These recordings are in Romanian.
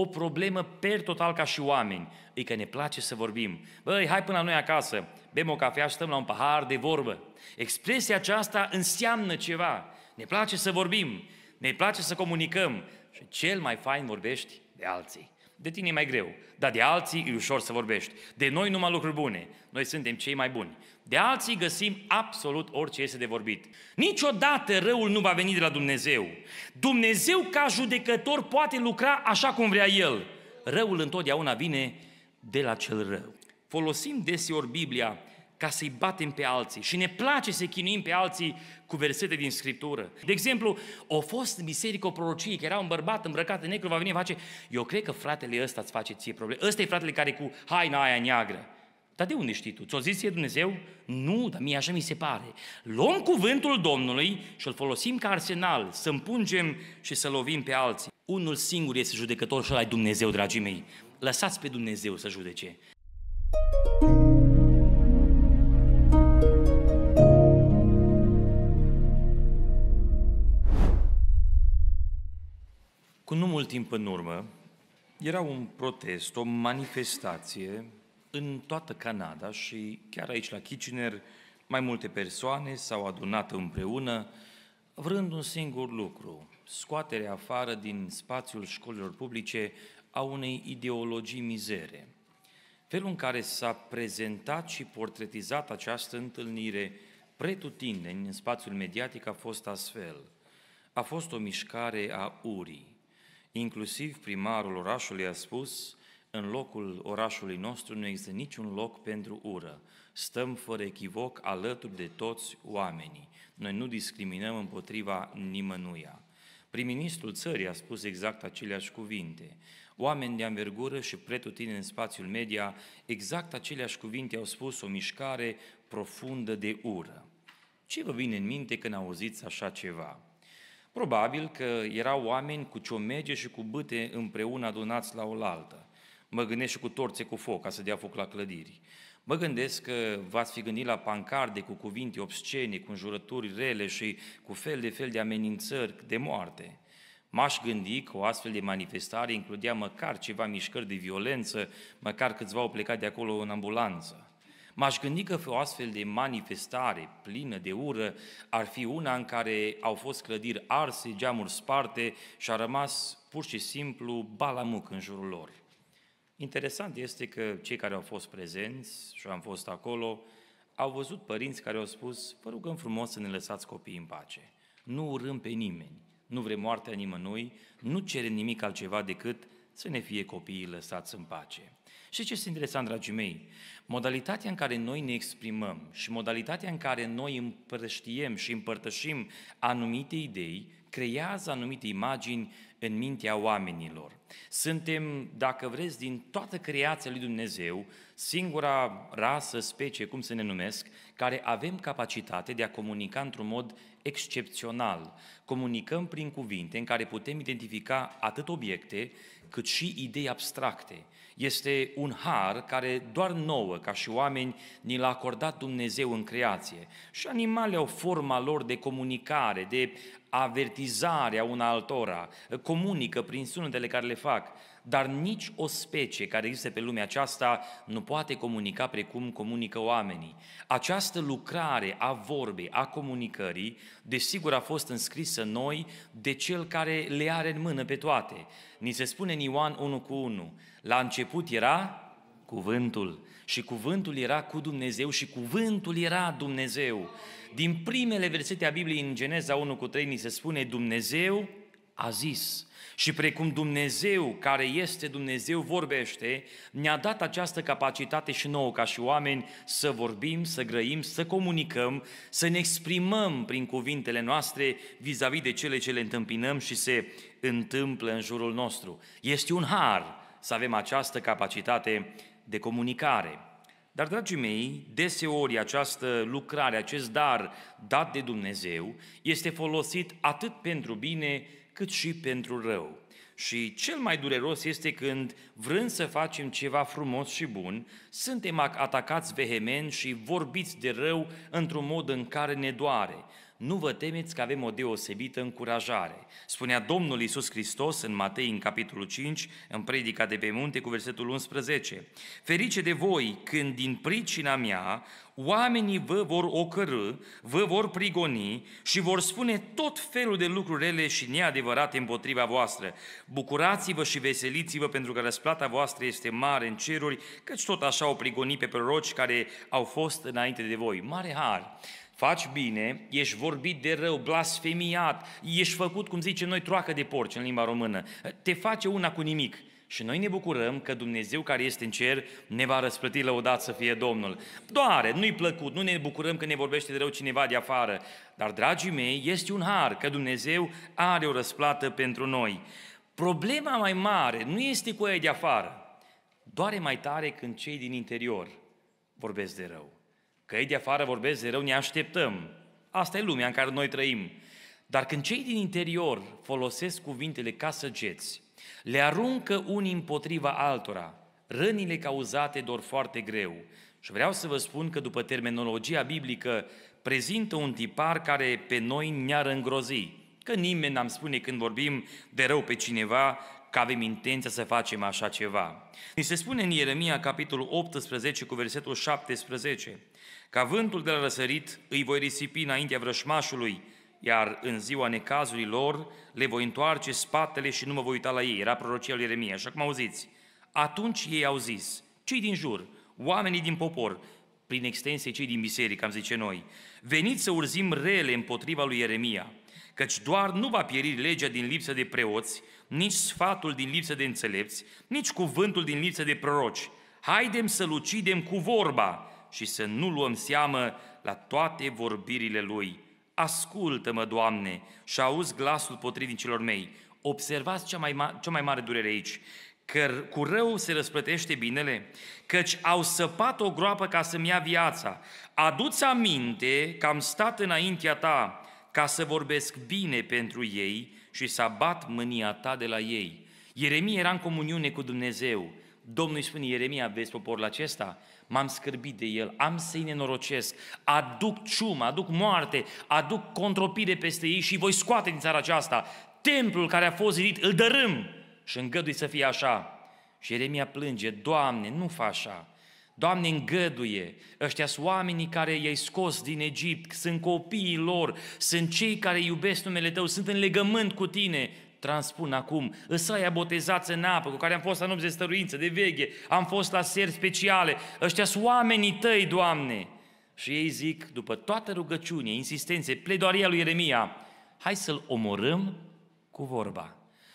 o problemă per total ca și oameni. E că ne place să vorbim. Băi, hai până la noi acasă, bem o cafea și stăm la un pahar de vorbă. Expresia aceasta înseamnă ceva. Ne place să vorbim, ne place să comunicăm și cel mai fain vorbești de alții. De tine e mai greu, dar de alții e ușor să vorbești. De noi numai lucruri bune. Noi suntem cei mai buni. De alții găsim absolut orice este de vorbit. Niciodată răul nu va veni de la Dumnezeu. Dumnezeu ca judecător poate lucra așa cum vrea El. Răul întotdeauna vine de la cel rău. Folosim deseori Biblia ca să-i batem pe alții. Și ne place să chinuim pe alții cu versete din Scriptură. De exemplu, o fost în biserică o prorocie, că era un bărbat îmbrăcat în negru, va veni face, eu cred că fratele ăsta îți face ție probleme. Ăsta e fratele care cu haina aia neagră. Dar de unde știi tu? Ți-o zis e Dumnezeu? Nu, dar mie așa mi se pare. Luăm cuvântul Domnului și îl folosim ca arsenal, să împungem și să lovim pe alții. Unul singur este judecător și ăla Dumnezeu, dragii mei. Lăsați pe Dumnezeu să judece. Thank you Cu nu mult timp în urmă, era un protest, o manifestație în toată Canada și chiar aici la Kitchener mai multe persoane s-au adunat împreună vrând un singur lucru, scoaterea afară din spațiul școlilor publice a unei ideologii mizere. Felul în care s-a prezentat și portretizat această întâlnire pretutindeni în spațiul mediatic a fost astfel. A fost o mișcare a urii, Inclusiv primarul orașului a spus, în locul orașului nostru nu există niciun loc pentru ură. Stăm fără echivoc alături de toți oamenii. Noi nu discriminăm împotriva nimănuia. Prim-ministrul țării a spus exact aceleași cuvinte. Oameni de anvergură și pretutine în spațiul media, exact aceleași cuvinte au spus o mișcare profundă de ură. Ce vă vine în minte când auziți așa ceva? Probabil că erau oameni cu ciomege și cu bâte împreună adunați la oaltă. Mă gândesc și cu torțe cu foc, ca să dea foc la clădiri. Mă gândesc că v-ați fi gândit la pancarde cu cuvinte obscene, cu înjurături rele și cu fel de fel de amenințări de moarte. M-aș gândi că o astfel de manifestare includea măcar ceva mișcări de violență, măcar câțiva au plecat de acolo în ambulanță. M-aș gândi că o astfel de manifestare plină de ură ar fi una în care au fost clădiri arse, geamuri sparte și a rămas pur și simplu balamuc în jurul lor. Interesant este că cei care au fost prezenți și am fost acolo au văzut părinți care au spus, vă rugăm frumos să ne lăsați copiii în pace. Nu urâm pe nimeni, nu vrem moartea nimănui, nu cerem nimic altceva decât să ne fie copiii lăsați în pace. Și ce este interesant, dragii mei? Modalitatea în care noi ne exprimăm și modalitatea în care noi împrăștiem și împărtășim anumite idei creează anumite imagini în mintea oamenilor. Suntem, dacă vreți, din toată creația lui Dumnezeu, singura rasă, specie, cum se ne numesc, care avem capacitate de a comunica într-un mod excepțional. Comunicăm prin cuvinte în care putem identifica atât obiecte, cât și idei abstracte. Este un har care doar nouă, ca și oameni, ni l-a acordat Dumnezeu în creație. Și animale au forma lor de comunicare, de avertizare a una altora, comunică prin sunetele care le fac, dar nici o specie care există pe lumea aceasta nu poate comunica precum comunică oamenii. Această lucrare a vorbei, a comunicării, desigur a fost înscrisă noi de cel care le are în mână pe toate. Ni se spune în Ioan 1 cu 1, la început era cuvântul și cuvântul era cu Dumnezeu și cuvântul era Dumnezeu. Din primele versete a Bibliei în Geneza 1 cu 3 ni se spune Dumnezeu a zis. Și precum Dumnezeu, care este Dumnezeu, vorbește, ne-a dat această capacitate și nouă ca și oameni să vorbim, să grăim, să comunicăm, să ne exprimăm prin cuvintele noastre vis-a-vis de cele ce le întâmpinăm și se întâmplă în jurul nostru. Este un har să avem această capacitate de comunicare. Dar, dragii mei, deseori această lucrare, acest dar dat de Dumnezeu, este folosit atât pentru bine cât și pentru rău. Și cel mai dureros este când, vrând să facem ceva frumos și bun, suntem atacați vehement și vorbiți de rău într-un mod în care ne doare nu vă temeți că avem o deosebită încurajare. Spunea Domnul Iisus Hristos în Matei, în capitolul 5, în predica de pe munte cu versetul 11. Ferice de voi când din pricina mea oamenii vă vor ocărâ, vă vor prigoni și vor spune tot felul de lucruri rele și neadevărate împotriva voastră. Bucurați-vă și veseliți-vă pentru că răsplata voastră este mare în ceruri, căci tot așa au prigoni pe proroci care au fost înainte de voi. Mare har! faci bine, ești vorbit de rău, blasfemiat, ești făcut, cum zicem noi, troacă de porci în limba română. Te face una cu nimic. Și noi ne bucurăm că Dumnezeu care este în cer ne va răsplăti lăudat să fie Domnul. Doare, nu-i plăcut, nu ne bucurăm că ne vorbește de rău cineva de afară. Dar, dragii mei, este un har că Dumnezeu are o răsplată pentru noi. Problema mai mare nu este cu ei de afară, doare mai tare când cei din interior vorbesc de rău că ei de afară vorbesc de rău, ne așteptăm. Asta e lumea în care noi trăim. Dar când cei din interior folosesc cuvintele ca săgeți, le aruncă unii împotriva altora, rănile cauzate dor foarte greu. Și vreau să vă spun că după terminologia biblică prezintă un tipar care pe noi ne-ar îngrozi. Că nimeni n-am spune când vorbim de rău pe cineva că avem intenția să facem așa ceva. Ni se spune în Ieremia, capitolul 18, cu versetul 17, ca vântul de la răsărit îi voi risipi înaintea vrășmașului, iar în ziua necazului lor le voi întoarce spatele și nu mă voi uita la ei. Era prorocia lui Ieremia, așa cum auziți. Atunci ei au zis, cei din jur, oamenii din popor, prin extensie cei din biserică, am zice noi, veniți să urzim rele împotriva lui Ieremia, căci doar nu va pieri legea din lipsă de preoți, nici sfatul din lipsă de înțelepți, nici cuvântul din lipsă de proroci. Haidem să-l ucidem cu vorba și să nu luăm seamă la toate vorbirile lui. Ascultă-mă, Doamne, și auzi glasul potrivnicilor mei. Observați cea mai, ma- cea mai mare durere aici că cu rău se răsplătește binele, căci au săpat o groapă ca să-mi ia viața. Aduți aminte că am stat înaintea ta ca să vorbesc bine pentru ei și să abat mânia ta de la ei. Ieremia era în comuniune cu Dumnezeu. Domnul îi spune, Ieremia, vezi poporul acesta? M-am scârbit de el, am să-i nenorocesc, aduc ciumă, aduc moarte, aduc contropire peste ei și voi scoate din țara aceasta. Templul care a fost zidit îl dărâm și îngădui să fie așa. Și Ieremia plânge, Doamne, nu fa așa, Doamne, îngăduie, ăștia sunt oamenii care i-ai scos din Egipt, sunt copiii lor, sunt cei care iubesc numele Tău, sunt în legământ cu Tine, transpun acum, ăsăia botezați în apă, cu care am fost la nopți de stăruință, de veche, am fost la seri speciale, ăștia sunt oamenii Tăi, Doamne. Și ei zic, după toată rugăciunea, insistențe, pledoaria lui Ieremia, hai să-l omorâm cu vorba.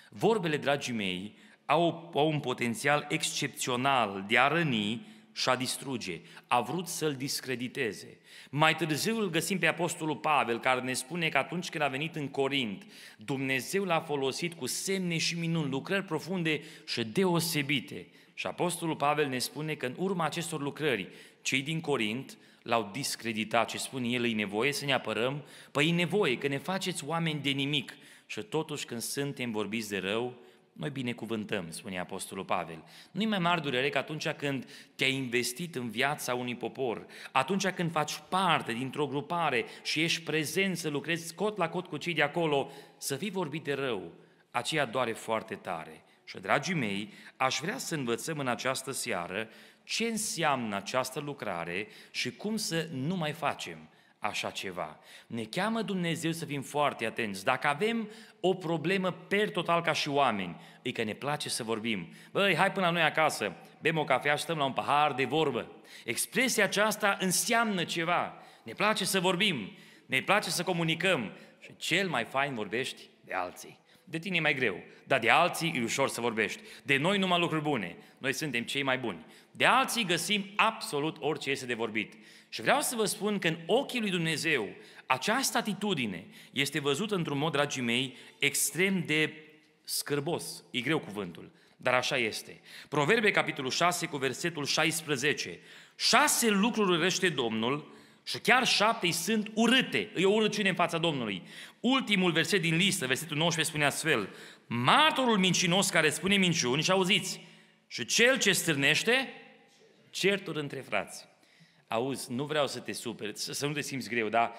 Vorbele, dragii mei, au, au un potențial excepțional de a răni, și a distruge. A vrut să-l discrediteze. Mai târziu îl găsim pe Apostolul Pavel, care ne spune că atunci când a venit în Corint, Dumnezeu l-a folosit cu semne și minuni, lucrări profunde și deosebite. Și Apostolul Pavel ne spune că în urma acestor lucrări, cei din Corint l-au discreditat și spun el, îi nevoie să ne apărăm? Păi e nevoie, că ne faceți oameni de nimic. Și totuși când suntem vorbiți de rău, noi binecuvântăm, spune Apostolul Pavel. Nu-i mai mare durere că atunci când te-ai investit în viața unui popor, atunci când faci parte dintr-o grupare și ești prezent să lucrezi cot la cot cu cei de acolo, să fii vorbit de rău, aceea doare foarte tare. Și, dragii mei, aș vrea să învățăm în această seară ce înseamnă această lucrare și cum să nu mai facem așa ceva. Ne cheamă Dumnezeu să fim foarte atenți. Dacă avem o problemă per total ca și oameni, e că ne place să vorbim. Băi, hai până la noi acasă, bem o cafea și stăm la un pahar de vorbă. Expresia aceasta înseamnă ceva. Ne place să vorbim, ne place să comunicăm și cel mai fain vorbești de alții. De tine e mai greu, dar de alții e ușor să vorbești. De noi numai lucruri bune, noi suntem cei mai buni. De alții găsim absolut orice este de vorbit. Și vreau să vă spun că în ochii lui Dumnezeu această atitudine este văzută într-un mod, dragii mei, extrem de scârbos. E greu cuvântul, dar așa este. Proverbe, capitolul 6, cu versetul 16. Șase lucruri urăște Domnul și chiar șapte sunt urâte. E o urăciune în fața Domnului. Ultimul verset din listă, versetul 19, spune astfel. Martorul mincinos care spune minciuni, și auziți, și cel ce stârnește, certuri între frați auzi, nu vreau să te super, să, nu te simți greu, dar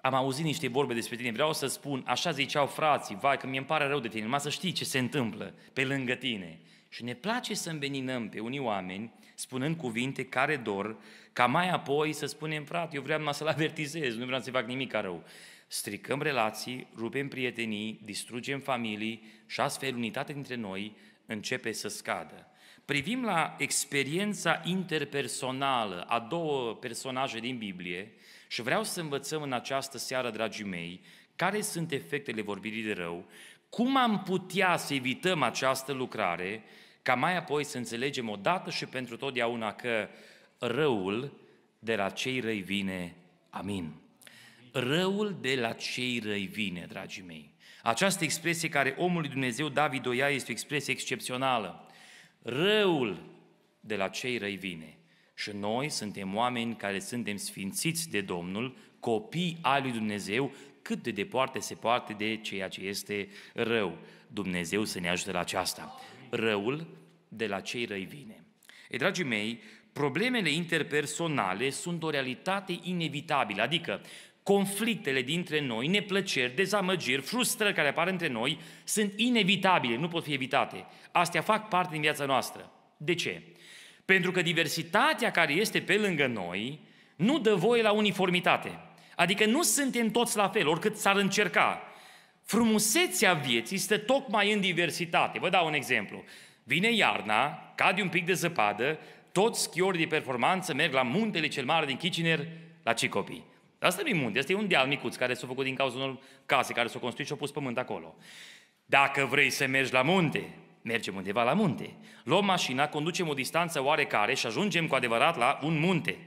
am auzit niște vorbe despre tine, vreau să spun, așa ziceau frații, vai că mi îmi pare rău de tine, numai să știi ce se întâmplă pe lângă tine. Și ne place să înveninăm pe unii oameni spunând cuvinte care dor, ca mai apoi să spunem, frate, eu vreau numai să-l avertizez, nu vreau să-i fac nimic rău. Stricăm relații, rupem prietenii, distrugem familii și astfel unitatea dintre noi începe să scadă privim la experiența interpersonală a două personaje din Biblie și vreau să învățăm în această seară, dragii mei, care sunt efectele vorbirii de rău, cum am putea să evităm această lucrare, ca mai apoi să înțelegem odată și pentru totdeauna că răul de la cei răi vine. Amin. Răul de la cei răi vine, dragii mei. Această expresie care omul Dumnezeu David o ia este o expresie excepțională. Răul de la cei răi vine. Și noi suntem oameni care suntem sfințiți de Domnul, copii al lui Dumnezeu, cât de departe se poate de ceea ce este rău. Dumnezeu să ne ajute la aceasta. Răul de la cei răi vine. E, dragii mei, problemele interpersonale sunt o realitate inevitabilă, adică conflictele dintre noi, neplăceri, dezamăgiri, frustrări care apar între noi, sunt inevitabile, nu pot fi evitate. Astea fac parte din viața noastră. De ce? Pentru că diversitatea care este pe lângă noi nu dă voie la uniformitate. Adică nu suntem toți la fel, oricât s-ar încerca. Frumusețea vieții stă tocmai în diversitate. Vă dau un exemplu. Vine iarna, cade un pic de zăpadă, toți schiorii de performanță merg la muntele cel mare din Kitchener, la Cicopii. Dar asta nu e munte, asta e un deal micuț care s-a făcut din cauza unor case care s-au construit și au pus pământ acolo. Dacă vrei să mergi la munte, mergem undeva la munte. Luăm mașina, conducem o distanță oarecare și ajungem cu adevărat la un munte.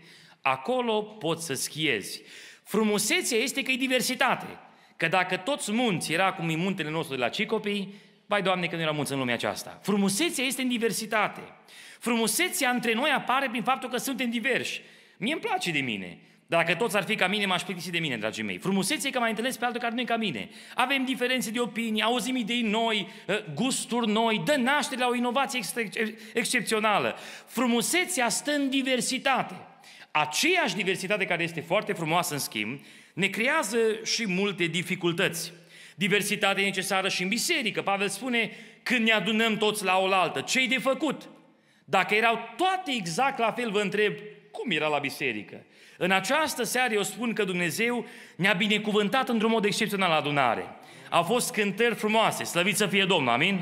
Acolo poți să schiezi. Frumusețea este că e diversitate. Că dacă toți munți era cum e muntele nostru de la Cicopii, vai Doamne că nu era munți în lumea aceasta. Frumusețea este în diversitate. Frumusețea între noi apare prin faptul că suntem diversi. Mie îmi place de mine. Dacă toți ar fi ca mine, m-aș plictisi de mine, dragii mei. Frumusețe e că mai întâlnesc pe altul care nu e ca mine. Avem diferențe de opinii, auzim idei noi, ă, gusturi noi, dă naștere la o inovație excepțională. Frumusețea stă în diversitate. Aceeași diversitate care este foarte frumoasă, în schimb, ne creează și multe dificultăți. Diversitate e necesară și în biserică. Pavel spune, când ne adunăm toți la oaltă, ce e de făcut? Dacă erau toate exact la fel, vă întreb, cum era la biserică? În această seară eu spun că Dumnezeu ne-a binecuvântat într-un mod excepțional la adunare. Au fost cântări frumoase, slăvit să fie Domnul, amin?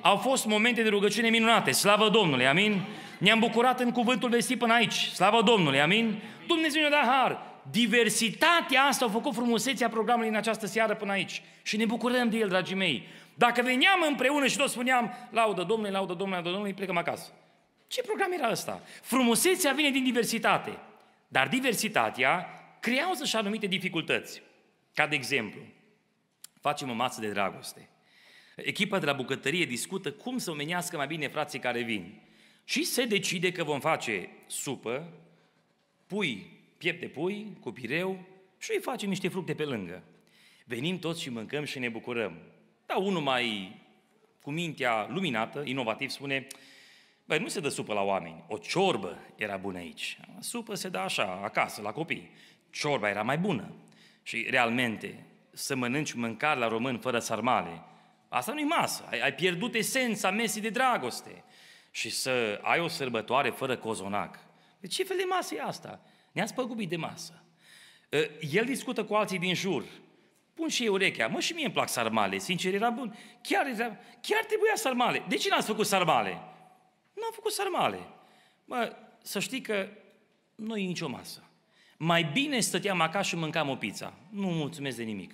Au fost momente de rugăciune minunate, slavă Domnului, amin? Ne-am bucurat în cuvântul vestit până aici, slavă Domnului, amin? Dumnezeu ne-a dat har. Diversitatea asta a făcut frumusețea programului în această seară până aici. Și ne bucurăm de el, dragii mei. Dacă veneam împreună și toți spuneam, laudă Domnului, laudă Domnului, laudă Domnului, plecăm acasă. Ce program era ăsta? Frumusețea vine din diversitate. Dar diversitatea creează și anumite dificultăți. Ca de exemplu, facem o masă de dragoste. Echipa de la bucătărie discută cum să omenească mai bine frații care vin. Și se decide că vom face supă, pui, piept de pui, cu pireu și îi facem niște fructe pe lângă. Venim toți și mâncăm și ne bucurăm. Dar unul mai cu mintea luminată, inovativ, spune, Băi, nu se dă supă la oameni. O ciorbă era bună aici. Supă se dă așa, acasă, la copii. Ciorba era mai bună. Și realmente, să mănânci mâncare la român fără sarmale, asta nu-i masă. Ai, ai pierdut esența mesii de dragoste. Și să ai o sărbătoare fără cozonac. De ce fel de masă e asta? Ne-ați păgubit de masă. Ă, el discută cu alții din jur. Pun și eu urechea. Mă, și mie îmi plac sarmale. Sincer, era bun. Chiar, era, chiar trebuia sarmale. De ce n-ați făcut sarmale? N-am făcut sarmale. Mă, să știi că nu e nicio masă. Mai bine stăteam acasă și mâncam o pizza. Nu mulțumesc de nimic.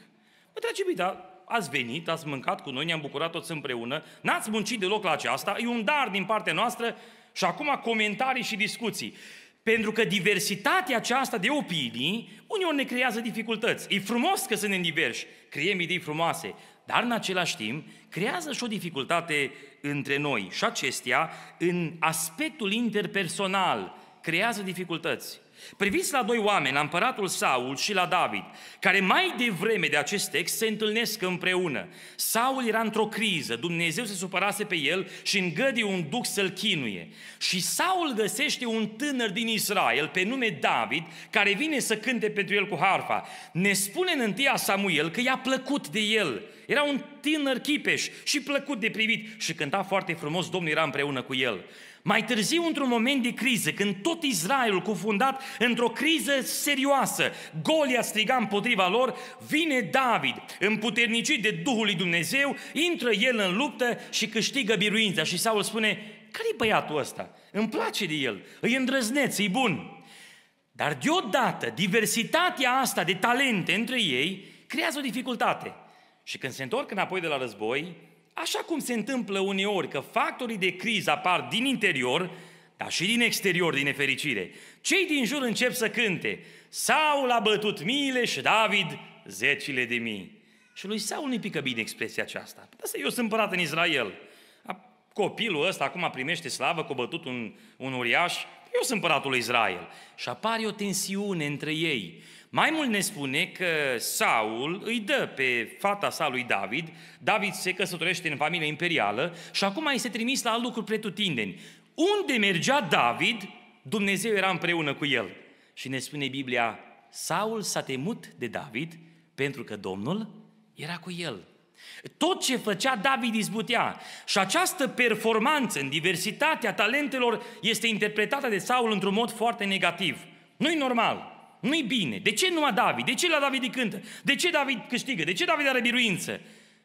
Mă, dragi iubi, dar ați venit, ați mâncat cu noi, ne-am bucurat toți împreună, n-ați muncit deloc la aceasta, e un dar din partea noastră și acum comentarii și discuții. Pentru că diversitatea aceasta de opinii ori ne creează dificultăți. E frumos că suntem diversi, creiem idei frumoase, dar în același timp creează și o dificultate între noi și acestea, în aspectul interpersonal, creează dificultăți. Priviți la doi oameni, la împăratul Saul și la David, care mai devreme de acest text se întâlnesc împreună. Saul era într-o criză, Dumnezeu se supărase pe el și îngădi un duc să-l chinuie. Și Saul găsește un tânăr din Israel, pe nume David, care vine să cânte pentru el cu harfa. Ne spune în întâia Samuel că i-a plăcut de el. Era un tânăr chipeș și plăcut de privit și cânta foarte frumos, Domnul era împreună cu el. Mai târziu, într-un moment de criză, când tot Israelul cufundat într-o criză serioasă, Golia striga împotriva lor, vine David, împuternicit de Duhul lui Dumnezeu, intră el în luptă și câștigă biruința. Și Saul spune, care-i băiatul ăsta? Îmi place de el, îi îndrăzneț, e bun. Dar deodată, diversitatea asta de talente între ei creează o dificultate. Și când se întorc înapoi de la război, Așa cum se întâmplă uneori că factorii de criză apar din interior, dar și din exterior, din nefericire. Cei din jur încep să cânte. Saul a bătut miile și David zecile de mii. Și lui Saul nu-i pică bine expresia aceasta. Asta eu sunt împărat în Israel. Copilul ăsta acum primește slavă că a bătut un, un uriaș. Eu sunt împăratul lui Israel. Și apare o tensiune între ei. Mai mult ne spune că Saul îi dă pe fata sa lui David, David se căsătorește în familia imperială și acum este trimis la lucruri pretutindeni. Unde mergea David, Dumnezeu era împreună cu el. Și ne spune Biblia, Saul s-a temut de David pentru că Domnul era cu el. Tot ce făcea David izbutea și această performanță în diversitatea talentelor este interpretată de Saul într-un mod foarte negativ. Nu-i normal. Nu-i bine. De ce numai David? De ce la David îi cântă? De ce David câștigă? De ce David are biruință?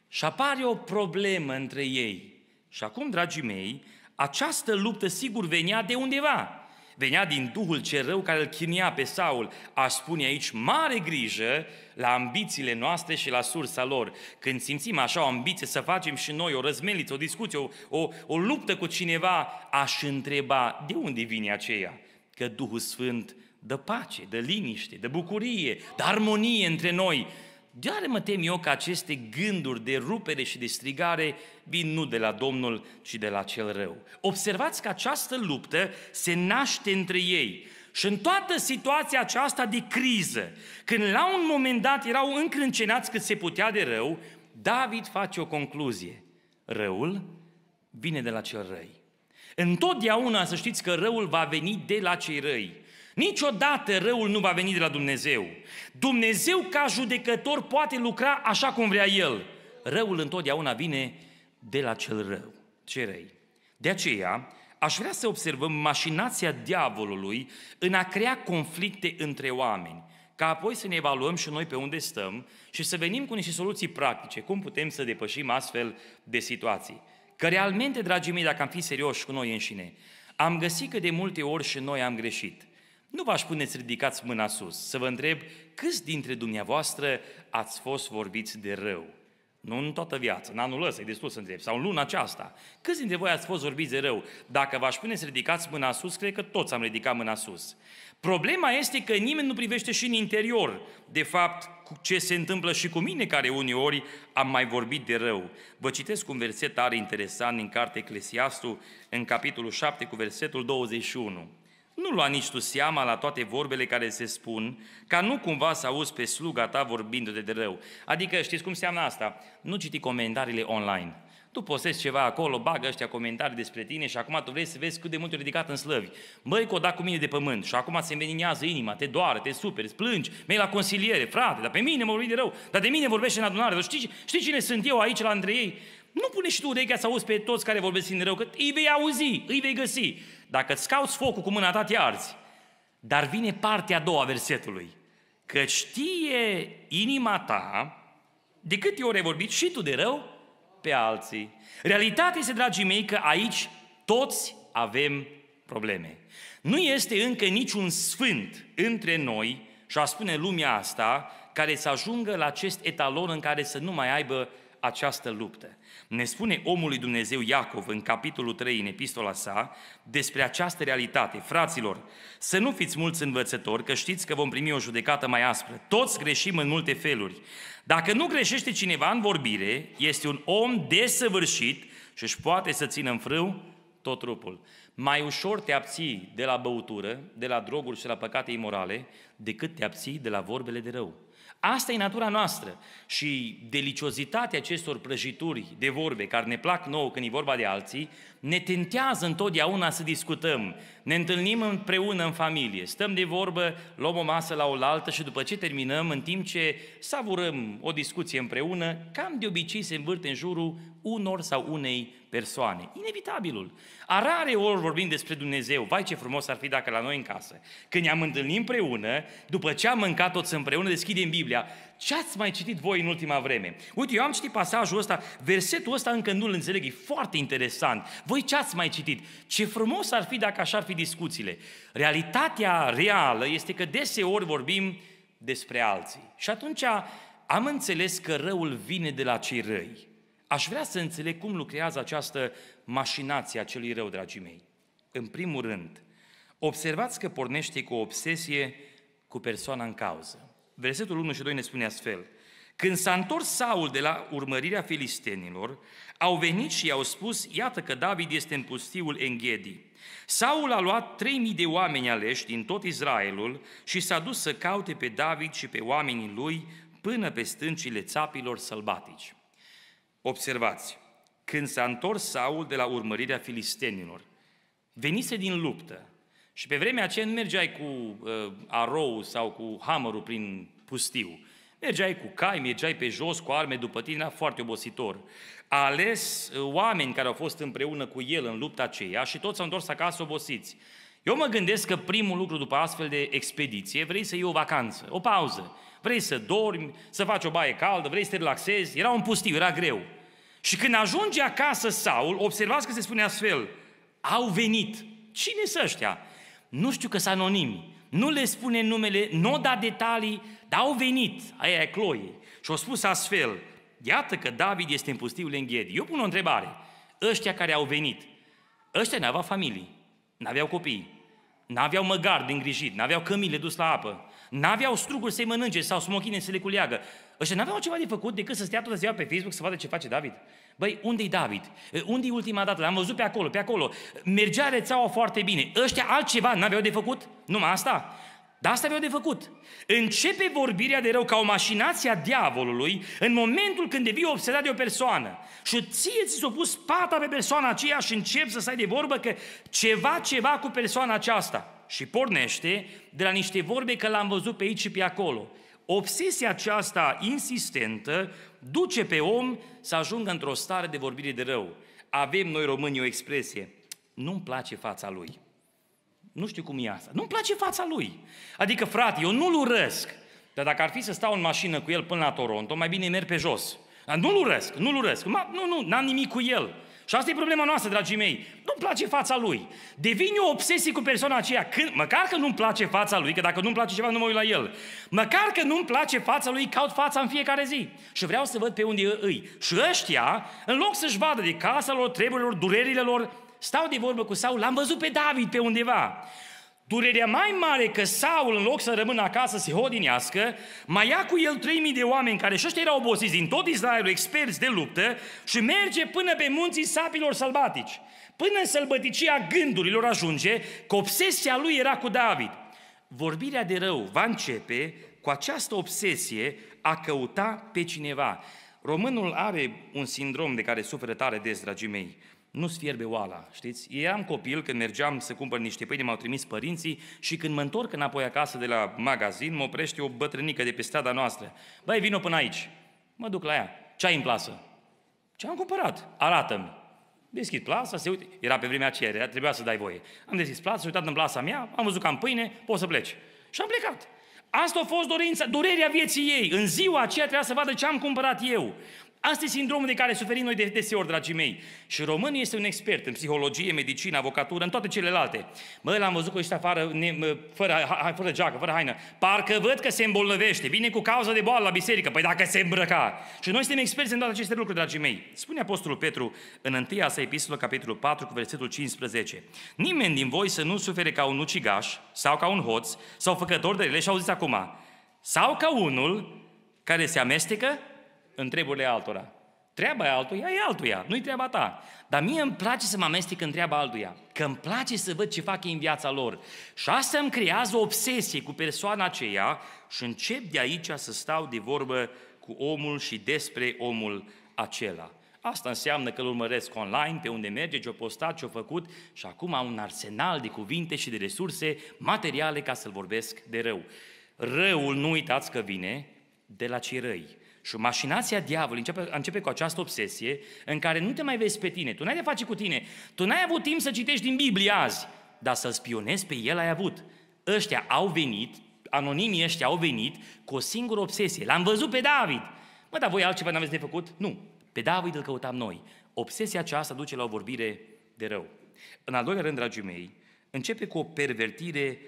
Și apare o problemă între ei. Și acum, dragii mei, această luptă sigur venea de undeva. Venea din Duhul cel rău care îl chinia pe Saul. Aș spune aici mare grijă la ambițiile noastre și la sursa lor. Când simțim așa o ambiție să facem și noi o răzmeliță, o discuție, o, o, o luptă cu cineva, aș întreba de unde vine aceea? Că Duhul Sfânt de pace, de liniște, de bucurie, de armonie între noi. Deoare mă tem eu că aceste gânduri de rupere și de strigare vin nu de la Domnul, ci de la cel rău. Observați că această luptă se naște între ei. Și în toată situația aceasta de criză, când la un moment dat erau încrâncenați cât se putea de rău, David face o concluzie. Răul vine de la cel răi. Întotdeauna să știți că răul va veni de la cei răi. Niciodată răul nu va veni de la Dumnezeu. Dumnezeu ca judecător poate lucra așa cum vrea El. Răul întotdeauna vine de la cel rău, ce răi. De aceea, aș vrea să observăm mașinația diavolului în a crea conflicte între oameni, ca apoi să ne evaluăm și noi pe unde stăm și să venim cu niște soluții practice, cum putem să depășim astfel de situații. Că realmente, dragii mei, dacă am fi serioși cu noi înșine, am găsit că de multe ori și noi am greșit – nu v-aș pune să ridicați mâna sus, să vă întreb câți dintre dumneavoastră ați fost vorbiți de rău. Nu în toată viața, în anul ăsta e destul să întreb, sau în luna aceasta. Câți dintre voi ați fost vorbiți de rău? Dacă v-aș pune să ridicați mâna sus, cred că toți am ridicat mâna sus. Problema este că nimeni nu privește și în interior, de fapt, ce se întâmplă și cu mine, care uneori am mai vorbit de rău. Vă citesc un verset tare interesant din cartea Eclesiastul, în capitolul 7, cu versetul 21. Nu lua nici tu seama la toate vorbele care se spun, ca nu cumva să auzi pe sluga ta vorbindu-te de rău. Adică știți cum înseamnă asta? Nu citi comentariile online. Tu postezi ceva acolo, bagă ăștia comentarii despre tine și acum tu vrei să vezi cât de mult e ridicat în slăvi. Măi, că o da cu mine de pământ și acum se înveninează inima, te doare, te superi, îți plângi, mei la consiliere, frate, dar pe mine mă vorbi de rău, dar de mine vorbește în adunare, dar știi, știi cine sunt eu aici la între ei? Nu pune și tu urechea să auzi pe toți care vorbesc în rău, că îi vei auzi, îi vei găsi. Dacă îți cauți focul cu mâna ta, te arzi. Dar vine partea a doua versetului. Că știe inima ta de câte ori ai vorbit și tu de rău pe alții. Realitatea este, dragii mei, că aici toți avem probleme. Nu este încă niciun sfânt între noi și a spune lumea asta care să ajungă la acest etalon în care să nu mai aibă această luptă. Ne spune omul lui Dumnezeu Iacov în capitolul 3 în epistola sa despre această realitate. Fraților, să nu fiți mulți învățători, că știți că vom primi o judecată mai aspră. Toți greșim în multe feluri. Dacă nu greșește cineva în vorbire, este un om desăvârșit și își poate să țină în frâu tot trupul. Mai ușor te abții de la băutură, de la droguri și la păcate imorale, decât te abții de la vorbele de rău. Asta e natura noastră și deliciozitatea acestor prăjituri de vorbe care ne plac nouă când e vorba de alții, ne tentează întotdeauna să discutăm ne întâlnim împreună în familie, stăm de vorbă, luăm o masă la oaltă și după ce terminăm, în timp ce savurăm o discuție împreună, cam de obicei se învârte în jurul unor sau unei persoane. Inevitabilul. A rare ori vorbim despre Dumnezeu. Vai ce frumos ar fi dacă la noi în casă. Când ne-am întâlnit împreună, după ce am mâncat toți împreună, deschidem Biblia. Ce ați mai citit voi în ultima vreme? Uite, eu am citit pasajul ăsta, versetul ăsta încă nu-l înțeleg, e foarte interesant. Voi ce ați mai citit? Ce frumos ar fi dacă așa ar fi discuțiile. Realitatea reală este că deseori vorbim despre alții. Și atunci am înțeles că răul vine de la cei răi. Aș vrea să înțeleg cum lucrează această mașinație a celui rău, dragii mei. În primul rând, observați că pornește cu o obsesie cu persoana în cauză. Versetul 1 și 2 ne spune astfel. Când s-a întors Saul de la urmărirea filistenilor, au venit și i-au spus, iată că David este în pustiul Enghedi. Saul a luat 3.000 de oameni aleși din tot Israelul și s-a dus să caute pe David și pe oamenii lui până pe stâncile țapilor sălbatici. Observați, când s-a întors Saul de la urmărirea filistenilor, venise din luptă, și pe vremea aceea nu mergeai cu uh, arou sau cu hamărul prin pustiu. Mergeai cu cai, mergeai pe jos cu arme după tine, era foarte obositor. A ales uh, oameni care au fost împreună cu el în lupta aceea și toți s-au întors acasă obosiți. Eu mă gândesc că primul lucru după astfel de expediție, vrei să iei o vacanță, o pauză, vrei să dormi, să faci o baie caldă, vrei să te relaxezi, era un pustiu, era greu. Și când ajunge acasă Saul, observați că se spune astfel, au venit. Cine sunt ăștia? nu știu că sunt anonimi, nu le spune numele, nu da detalii, dar au venit, aia e Chloe, și au spus astfel, iată că David este în pustiul Enghedi. Eu pun o întrebare, ăștia care au venit, ăștia nu aveau familii, nu aveau copii, nu aveau măgar de îngrijit, nu aveau cămile dus la apă, nu aveau struguri să-i mănânce sau smochine să le culeagă. Ăștia n-aveau ceva de făcut decât să stea toată ziua pe Facebook să vadă ce face David. Băi, unde-i David? Ă, unde-i ultima dată? L-am văzut pe acolo, pe acolo. Mergea rețeaua foarte bine. Ăștia altceva n-aveau de făcut? Numai asta? Dar asta aveau de făcut. Începe vorbirea de rău ca o mașinație a diavolului în momentul când devii obsedat de o persoană și ție ți s-a pus pata pe persoana aceea și începi să stai de vorbă că ceva, ceva cu persoana aceasta. Și pornește de la niște vorbe că l-am văzut pe aici și pe acolo. Obsesia aceasta insistentă duce pe om să ajungă într-o stare de vorbire de rău. Avem noi românii o expresie, nu-mi place fața lui. Nu știu cum e asta. Nu-mi place fața lui. Adică, frate, eu nu-l urăsc. Dar dacă ar fi să stau în mașină cu el până la Toronto, mai bine merg pe jos. Dar nu-l urăsc, nu-l urăsc. Ma, nu, nu, n-am nimic cu el. Și asta e problema noastră, dragii mei. Nu-mi place fața lui. Devine o obsesie cu persoana aceea. Când, măcar că nu-mi place fața lui, că dacă nu-mi place ceva, nu mă uit la el. Măcar că nu-mi place fața lui, caut fața în fiecare zi. Și vreau să văd pe unde îi. Și ăștia, în loc să-și vadă de casa lor, treburilor, durerile lor, stau de vorbă cu Saul, l-am văzut pe David pe undeva. Durerea mai mare că Saul, în loc să rămână acasă, se hodinească, mai ia cu el 3000 de oameni care și ăștia erau obosiți din tot Israelul, experți de luptă, și merge până pe munții sapilor sălbatici. Până în sălbăticia gândurilor ajunge că obsesia lui era cu David. Vorbirea de rău va începe cu această obsesie a căuta pe cineva. Românul are un sindrom de care suferă tare des, dragii mei nu-ți fierbe oala, știți? Eu am copil, când mergeam să cumpăr niște pâine, m-au trimis părinții și când mă întorc înapoi acasă de la magazin, mă oprește o bătrânică de pe strada noastră. Băi, vino până aici. Mă duc la ea. Ce ai în plasă? Ce am cumpărat? Arată-mi. Deschid plasa, se uite. Era pe vremea aceea, era, trebuia să dai voie. Am deschis plasa, uitat în plasa mea, am văzut că am pâine, poți să pleci. Și am plecat. Asta a fost dorința, durerea vieții ei. În ziua aceea trebuia să vadă ce am cumpărat eu. Asta e sindromul de care suferim noi de deseori, dragii mei. Și românul este un expert în psihologie, medicină, avocatură, în toate celelalte. Mă, l-am văzut cu ăștia fără ne, fără, ha, fără geacă, fără haină. Parcă văd că se îmbolnăvește, vine cu cauza de boală la biserică. Păi dacă se îmbrăca. Și noi suntem experți în toate aceste lucruri, dragii mei. Spune Apostolul Petru în 1 sa epistolă, capitolul 4, cu versetul 15. Nimeni din voi să nu sufere ca un ucigaș sau ca un hoț sau făcător de rele, și auziți acum, sau ca unul care se amestecă în treburile altora. Treaba e altuia, e altuia, nu-i treaba ta. Dar mie îmi place să mă amestec în treaba altuia, că îmi place să văd ce fac ei în viața lor. Și asta îmi creează o obsesie cu persoana aceea și încep de aici să stau de vorbă cu omul și despre omul acela. Asta înseamnă că îl urmăresc online, pe unde merge, ce-o postat, ce-o făcut și acum am un arsenal de cuvinte și de resurse materiale ca să-l vorbesc de rău. Răul, nu uitați că vine de la cei răi. Și mașinația diavolului începe, începe cu această obsesie în care nu te mai vezi pe tine. Tu n-ai de face cu tine. Tu n-ai avut timp să citești din Biblie azi, dar să-l spionezi pe el ai avut. Ăștia au venit, anonimii ăștia au venit cu o singură obsesie. L-am văzut pe David. Mă, dar voi altceva n-aveți de făcut? Nu. Pe David îl căutam noi. Obsesia aceasta duce la o vorbire de rău. În al doilea rând, dragii mei, începe cu o pervertire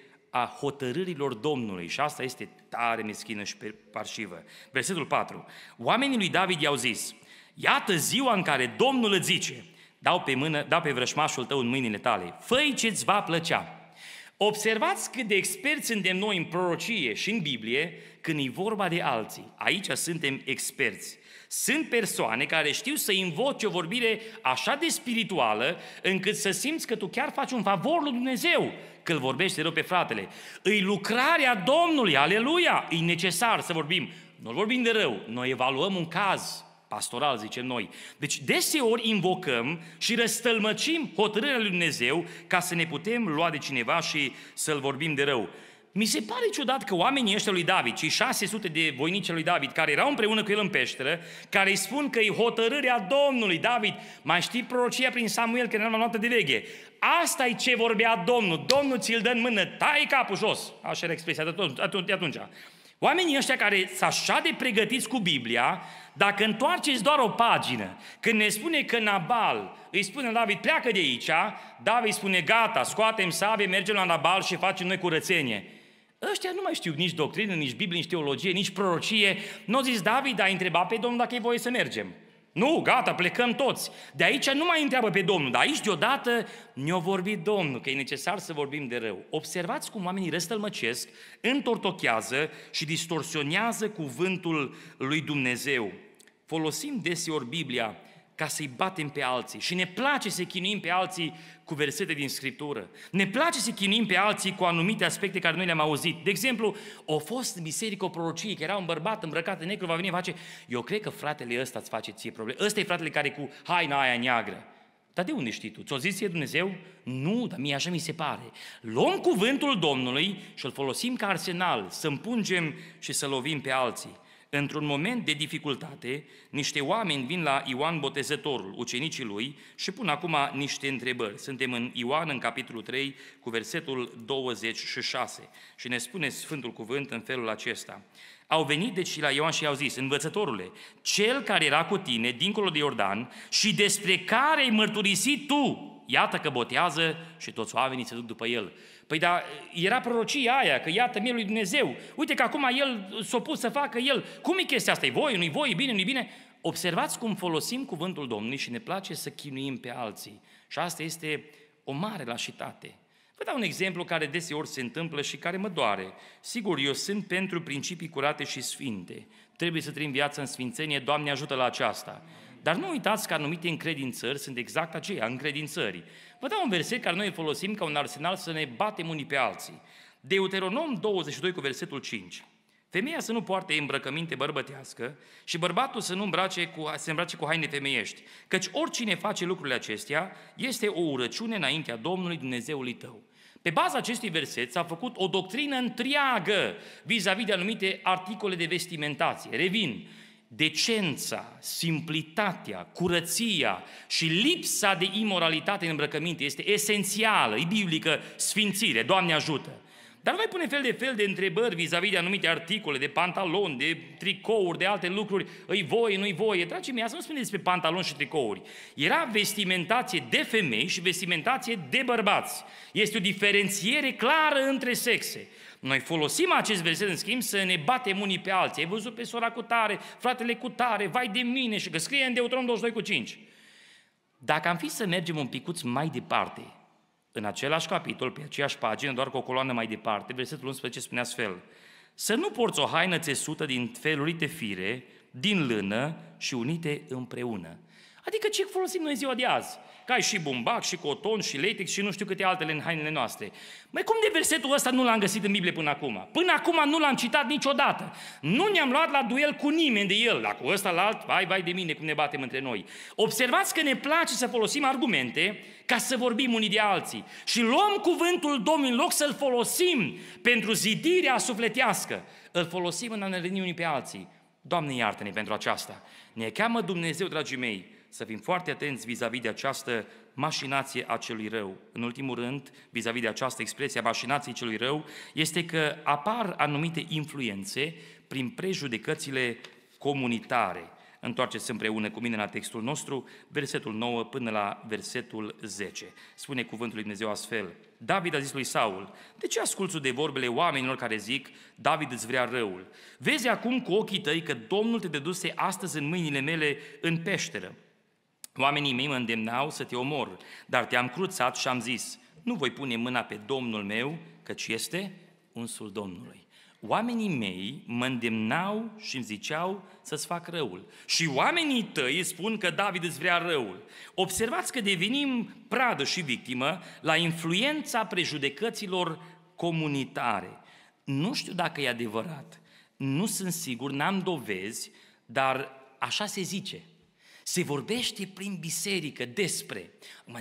a hotărârilor Domnului. Și asta este tare meschină și parșivă. Versetul 4. Oamenii lui David i-au zis, iată ziua în care Domnul îți zice, dau pe, mână, dau pe vrășmașul tău în mâinile tale, Fă ce-ți va plăcea Observați cât de experți suntem noi în prorocie și în Biblie când e vorba de alții. Aici suntem experți. Sunt persoane care știu să invoce o vorbire așa de spirituală încât să simți că tu chiar faci un favor lui Dumnezeu că îl vorbești rău pe fratele. Îi lucrarea Domnului, aleluia, e necesar să vorbim. Nu vorbim de rău, noi evaluăm un caz, pastoral, zicem noi. Deci deseori invocăm și răstălmăcim hotărârea lui Dumnezeu ca să ne putem lua de cineva și să-l vorbim de rău. Mi se pare ciudat că oamenii ăștia lui David, cei 600 de voinici lui David, care erau împreună cu el în peșteră, care îi spun că e hotărârea Domnului, David, mai știi prorocia prin Samuel, că ne-am luat de veche. asta e ce vorbea Domnul, Domnul ți-l dă în mână, tai capul jos, așa era expresia de atunci. Oamenii ăștia care sunt așa de pregătiți cu Biblia, dacă întoarceți doar o pagină, când ne spune că Nabal îi spune David, pleacă de aici, David spune, gata, scoatem sabie, mergem la Nabal și facem noi curățenie. Ăștia nu mai știu nici doctrină, nici Biblie, nici teologie, nici prorocie. Nu n-o zis David, a întrebat pe Domnul dacă e voie să mergem. Nu, gata, plecăm toți. De aici nu mai întreabă pe Domnul, dar aici deodată ne-a vorbit Domnul, că e necesar să vorbim de rău. Observați cum oamenii răstălmăcesc, întortochează și distorsionează cuvântul lui Dumnezeu folosim deseori Biblia ca să-i batem pe alții și ne place să chinuim pe alții cu versete din Scriptură. Ne place să chinuim pe alții cu anumite aspecte care noi le-am auzit. De exemplu, o fost în biserică o prorocie, că era un bărbat îmbrăcat în negru, va veni face, eu cred că fratele ăsta îți face ție probleme. Ăsta e fratele care cu haina aia neagră. Dar de unde știi tu? Ți-o zis e Dumnezeu? Nu, dar mie așa mi se pare. Luăm cuvântul Domnului și îl folosim ca arsenal, să împungem și să lovim pe alții. Într-un moment de dificultate, niște oameni vin la Ioan Botezătorul, ucenicii lui, și pun acum niște întrebări. Suntem în Ioan, în capitolul 3, cu versetul 26. Și ne spune Sfântul Cuvânt în felul acesta. Au venit deci la Ioan și au zis, învățătorule, cel care era cu tine, dincolo de Iordan, și despre care ai mărturisit tu, iată că botează și toți oamenii se duc după el. Păi da, era prorocia aia, că iată mielul lui Dumnezeu. Uite că acum el s-a pus să facă el. Cum e chestia asta? E voi, nu-i voi, e bine, nu-i bine? Observați cum folosim cuvântul Domnului și ne place să chinuim pe alții. Și asta este o mare lașitate. Vă dau un exemplu care deseori se întâmplă și care mă doare. Sigur, eu sunt pentru principii curate și sfinte. Trebuie să trăim viața în sfințenie, Doamne ajută la aceasta. Dar nu uitați că anumite încredințări sunt exact aceea, încredințări. Vă dau un verset care noi îl folosim ca un arsenal să ne batem unii pe alții. Deuteronom 22 cu versetul 5. Femeia să nu poarte îmbrăcăminte bărbătească și bărbatul să nu îmbrace cu, se îmbrace cu haine femeiești, căci oricine face lucrurile acestea este o urăciune înaintea Domnului Dumnezeului tău. Pe baza acestui verset s-a făcut o doctrină întreagă vis-a-vis de anumite articole de vestimentație. Revin, decența, simplitatea, curăția și lipsa de imoralitate în îmbrăcăminte este esențială, e biblică sfințire, Doamne ajută! Dar mai pune fel de fel de întrebări vis-a-vis de anumite articole, de pantaloni, de tricouri, de alte lucruri, îi voi, nu-i voie. Dragii mei, asta nu spune despre pantaloni și tricouri. Era vestimentație de femei și vestimentație de bărbați. Este o diferențiere clară între sexe. Noi folosim acest verset, în schimb, să ne batem unii pe alții. Ai văzut pe sora cu tare, fratele cu tare, vai de mine, și că scrie în Deuteronom 22 cu 5. Dacă am fi să mergem un picuț mai departe, în același capitol, pe aceeași pagină, doar cu o coloană mai departe, versetul 11 spune astfel, să nu porți o haină țesută din felurite fire, din lână și unite împreună. Adică ce folosim noi ziua de azi? că ai și bumbac, și coton, și latex, și nu știu câte altele în hainele noastre. Mai cum de versetul ăsta nu l-am găsit în Biblie până acum? Până acum nu l-am citat niciodată. Nu ne-am luat la duel cu nimeni de el, la cu ăsta, la alt, vai, vai de mine, cum ne batem între noi. Observați că ne place să folosim argumente ca să vorbim unii de alții. Și luăm cuvântul Domnului în loc să-l folosim pentru zidirea sufletească. Îl folosim în a ne pe alții. Doamne, iartă-ne pentru aceasta. Ne cheamă Dumnezeu, dragii mei, să fim foarte atenți vis-a-vis de această mașinație a celui rău. În ultimul rând, vis-a-vis de această expresie a mașinației celui rău, este că apar anumite influențe prin prejudecățile comunitare. Întoarceți împreună cu mine la textul nostru, versetul 9 până la versetul 10. Spune cuvântul lui Dumnezeu astfel, David a zis lui Saul, de ce asculți de vorbele oamenilor care zic, David îți vrea răul? Vezi acum cu ochii tăi că Domnul te deduse astăzi în mâinile mele în peșteră Oamenii mei mă îndemnau să te omor, dar te-am cruțat și am zis, nu voi pune mâna pe Domnul meu, căci este unsul Domnului. Oamenii mei mă îndemnau și îmi ziceau să-ți fac răul. Și oamenii tăi spun că David îți vrea răul. Observați că devenim pradă și victimă la influența prejudecăților comunitare. Nu știu dacă e adevărat, nu sunt sigur, n-am dovezi, dar așa se zice – se vorbește prin biserică despre,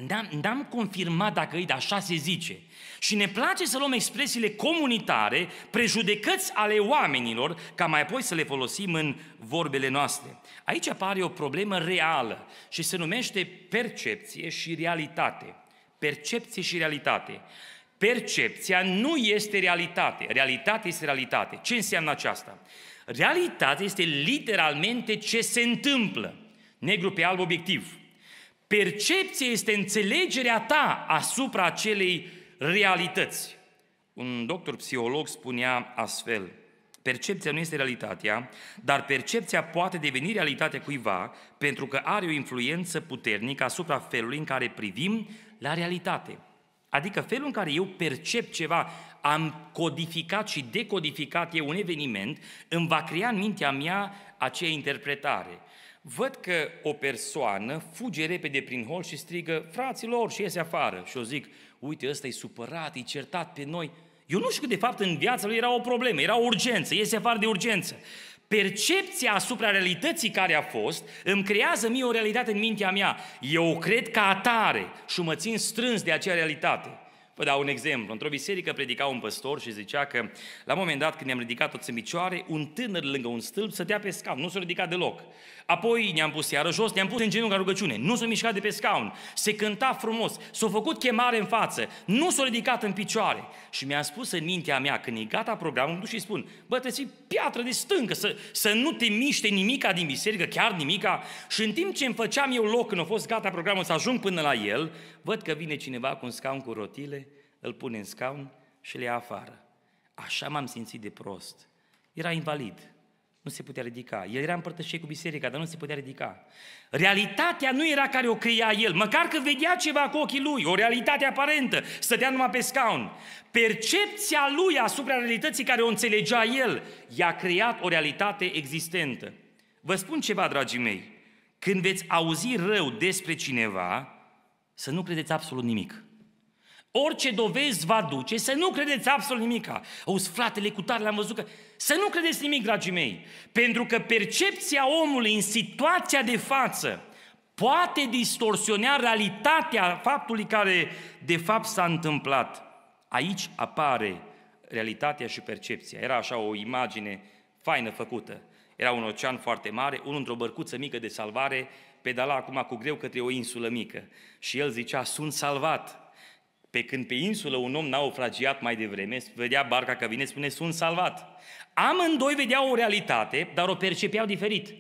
n-am, n-am confirmat dacă îi, dar așa se zice. Și ne place să luăm expresiile comunitare, prejudecăți ale oamenilor, ca mai apoi să le folosim în vorbele noastre. Aici apare o problemă reală și se numește percepție și realitate. Percepție și realitate. Percepția nu este realitate. Realitatea este realitate. Ce înseamnă aceasta? Realitatea este literalmente ce se întâmplă negru pe alb obiectiv. Percepția este înțelegerea ta asupra acelei realități. Un doctor psiholog spunea astfel, percepția nu este realitatea, dar percepția poate deveni realitatea cuiva pentru că are o influență puternică asupra felului în care privim la realitate. Adică felul în care eu percep ceva, am codificat și decodificat eu un eveniment, îmi va crea în mintea mea aceea interpretare. Văd că o persoană fuge repede prin hol și strigă, fraților, și iese afară. Și o zic, uite, ăsta e supărat, e certat pe noi. Eu nu știu că de fapt în viața lui era o problemă, era o urgență, iese afară de urgență. Percepția asupra realității care a fost îmi creează mie o realitate în mintea mea. Eu o cred ca atare și mă țin strâns de acea realitate. Vă dau un exemplu. Într-o biserică predica un păstor și zicea că la un moment dat când ne-am ridicat toți în picioare, un tânăr lângă un stâlp stătea pe scaun, nu s-a ridicat deloc. Apoi ne-am pus iară jos, ne-am pus în genunchi la rugăciune. Nu s-a mișcat de pe scaun. Se cânta frumos. S-a făcut chemare în față. Nu s-a ridicat în picioare. Și mi-a spus în mintea mea, când e gata programul, nu și spun, bă, trebuie piatră de stâncă, să, să nu te miște nimica din biserică, chiar nimica. Și în timp ce îmi făceam eu loc, când a fost gata programul, să ajung până la el, văd că vine cineva cu un scaun cu rotile, îl pune în scaun și le ia afară. Așa m-am simțit de prost. Era invalid. Nu se putea ridica. El era împărtășit cu biserica, dar nu se putea ridica. Realitatea nu era care o creia el, măcar că vedea ceva cu ochii lui, o realitate aparentă, stătea numai pe scaun. Percepția lui asupra realității care o înțelegea el, i-a creat o realitate existentă. Vă spun ceva, dragii mei, când veți auzi rău despre cineva, să nu credeți absolut nimic. Orice dovezi va duce, să nu credeți absolut nimica. Auzi, fratele, cu tare l-am văzut că... Să nu credeți nimic, dragii mei, pentru că percepția omului în situația de față poate distorsiona realitatea faptului care de fapt s-a întâmplat. Aici apare realitatea și percepția. Era așa o imagine faină făcută. Era un ocean foarte mare, unul într-o bărcuță mică de salvare, pedala acum cu greu către o insulă mică. Și el zicea, sunt salvat, pe când pe insulă un om naufragiat mai devreme, vedea barca că vine, spune, sunt salvat. Amândoi vedeau o realitate, dar o percepeau diferit.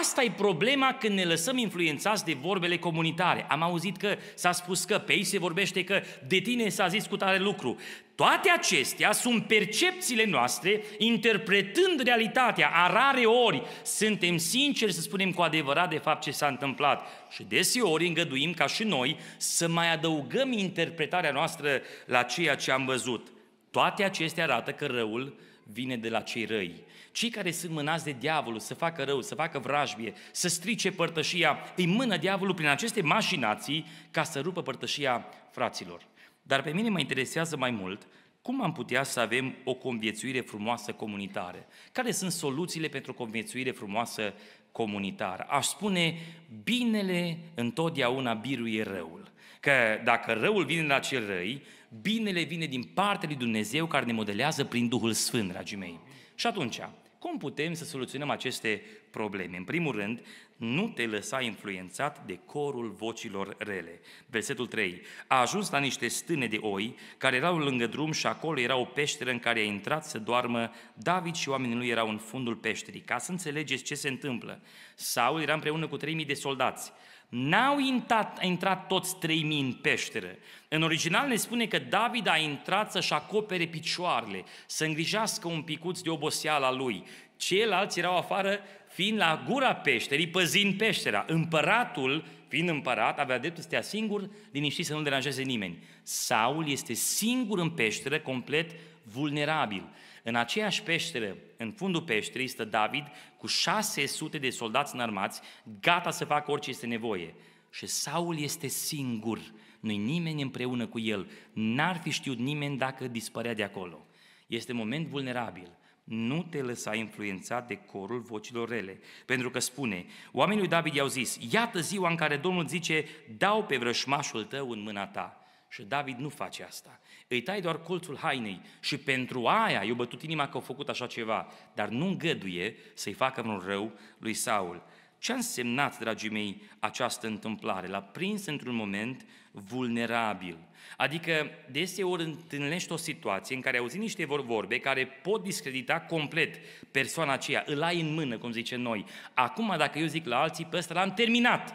Asta e problema când ne lăsăm influențați de vorbele comunitare. Am auzit că s-a spus că pe ei se vorbește că de tine s-a zis cu tare lucru. Toate acestea sunt percepțiile noastre, interpretând realitatea. A rare ori suntem sinceri să spunem cu adevărat de fapt ce s-a întâmplat. Și deseori îngăduim ca și noi să mai adăugăm interpretarea noastră la ceea ce am văzut. Toate acestea arată că răul vine de la cei răi. Cei care sunt mânați de diavolul să facă rău, să facă vrajbie, să strice părtășia, îi mână diavolul prin aceste mașinații ca să rupă părtășia fraților. Dar pe mine mă interesează mai mult cum am putea să avem o conviețuire frumoasă comunitară? Care sunt soluțiile pentru o conviețuire frumoasă comunitară? Aș spune, binele întotdeauna biruie răul. Că dacă răul vine la cel răi, binele vine din partea lui Dumnezeu care ne modelează prin Duhul Sfânt, dragii mei. Și atunci, cum putem să soluționăm aceste probleme? În primul rând, nu te lăsa influențat de corul vocilor rele. Versetul 3. A ajuns la niște stâne de oi care erau lângă drum și acolo era o peșteră în care a intrat să doarmă. David și oamenii lui erau în fundul peșterii. Ca să înțelegeți ce se întâmplă, Saul era împreună cu 3000 de soldați n-au intrat, intrat toți 3000 în peșteră. În original ne spune că David a intrat să-și acopere picioarele, să îngrijească un picuț de oboseala lui. Ceilalți erau afară fiind la gura peșterii, păzind peștera. Împăratul, fiind împărat, avea dreptul să stea singur, liniștit să nu deranjeze nimeni. Saul este singur în peșteră, complet vulnerabil. În aceeași peșteră, în fundul peșterii, stă David cu 600 de soldați înarmați, gata să facă orice este nevoie. Și Saul este singur, nu-i nimeni împreună cu el, n-ar fi știut nimeni dacă dispărea de acolo. Este moment vulnerabil. Nu te lăsa influențat de corul vocilor rele, pentru că spune, oamenii lui David i-au zis, iată ziua în care Domnul zice, dau pe vrășmașul tău în mâna ta. Și David nu face asta îi tai doar colțul hainei și pentru aia i-a bătut inima că au făcut așa ceva, dar nu îngăduie să-i facă vreun rău lui Saul. Ce a însemnat, dragii mei, această întâmplare? L-a prins într-un moment vulnerabil. Adică, deseori întâlnești o situație în care auzi niște vorbe care pot discredita complet persoana aceea, îl ai în mână, cum zice noi. Acum, dacă eu zic la alții, pe ăsta l-am terminat.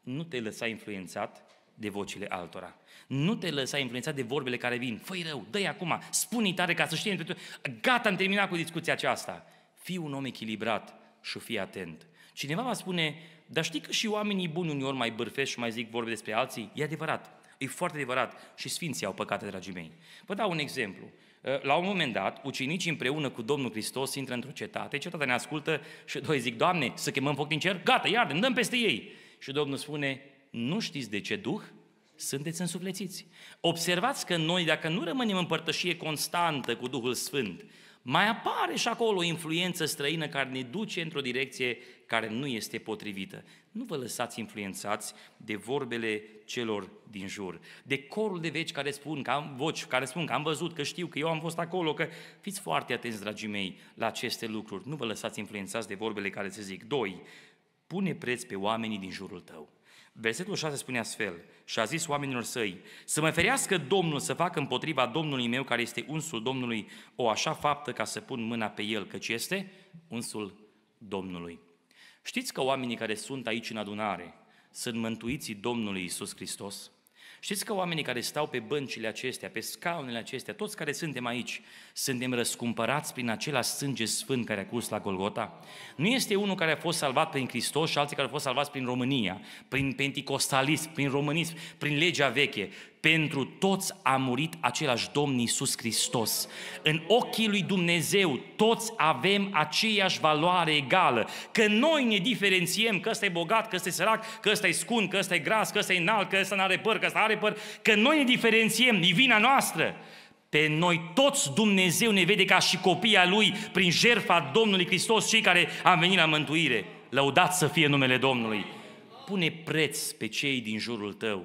Nu te lăsa influențat de vocile altora. Nu te lăsa influențat de vorbele care vin. Făi rău, dă-i acum, spune tare ca să știi. Gata, am terminat cu discuția aceasta. Fii un om echilibrat și fii atent. Cineva va spune, dar știi că și oamenii buni uneori mai bârfesc și mai zic vorbe despre alții? E adevărat, e foarte adevărat și sfinții au păcate, dragii mei. Vă dau un exemplu. Ă, la un moment dat, ucenicii împreună cu Domnul Hristos intră într-o cetate, cetatea ne ascultă și doi zic, Doamne, să chemăm foc din cer? Gata, iardem, dăm peste ei. Și Domnul spune, nu știți de ce duh? sunteți însuflețiți. Observați că noi, dacă nu rămânem în părtășie constantă cu Duhul Sfânt, mai apare și acolo o influență străină care ne duce într-o direcție care nu este potrivită. Nu vă lăsați influențați de vorbele celor din jur, de corul de veci care spun că am voci, care spun că am văzut, că știu, că eu am fost acolo, că fiți foarte atenți, dragii mei, la aceste lucruri. Nu vă lăsați influențați de vorbele care se zic. Doi, pune preț pe oamenii din jurul tău. Versetul 6 spune astfel, și a zis oamenilor săi, să mă ferească Domnul să facă împotriva Domnului meu, care este unsul Domnului, o așa faptă ca să pun mâna pe el, căci este unsul Domnului. Știți că oamenii care sunt aici în adunare sunt mântuiții Domnului Isus Hristos? Știți că oamenii care stau pe băncile acestea, pe scaunele acestea, toți care suntem aici, suntem răscumpărați prin acela sânge sfânt care a curs la Golgota? Nu este unul care a fost salvat prin Hristos și alții care au fost salvați prin România, prin penticostalism, prin românism, prin legea veche. Pentru toți a murit același Domn Iisus Hristos. În ochii lui Dumnezeu toți avem aceeași valoare egală. Că noi ne diferențiem că ăsta e bogat, că ăsta e sărac, că ăsta e scund, că ăsta e gras, că ăsta e înalt, că ăsta nu are păr, că ăsta are păr. Că noi ne diferențiem, e vina noastră. Pe noi toți Dumnezeu ne vede ca și copia Lui prin jertfa Domnului Hristos, cei care am venit la mântuire. Lăudați să fie numele Domnului. Pune preț pe cei din jurul tău.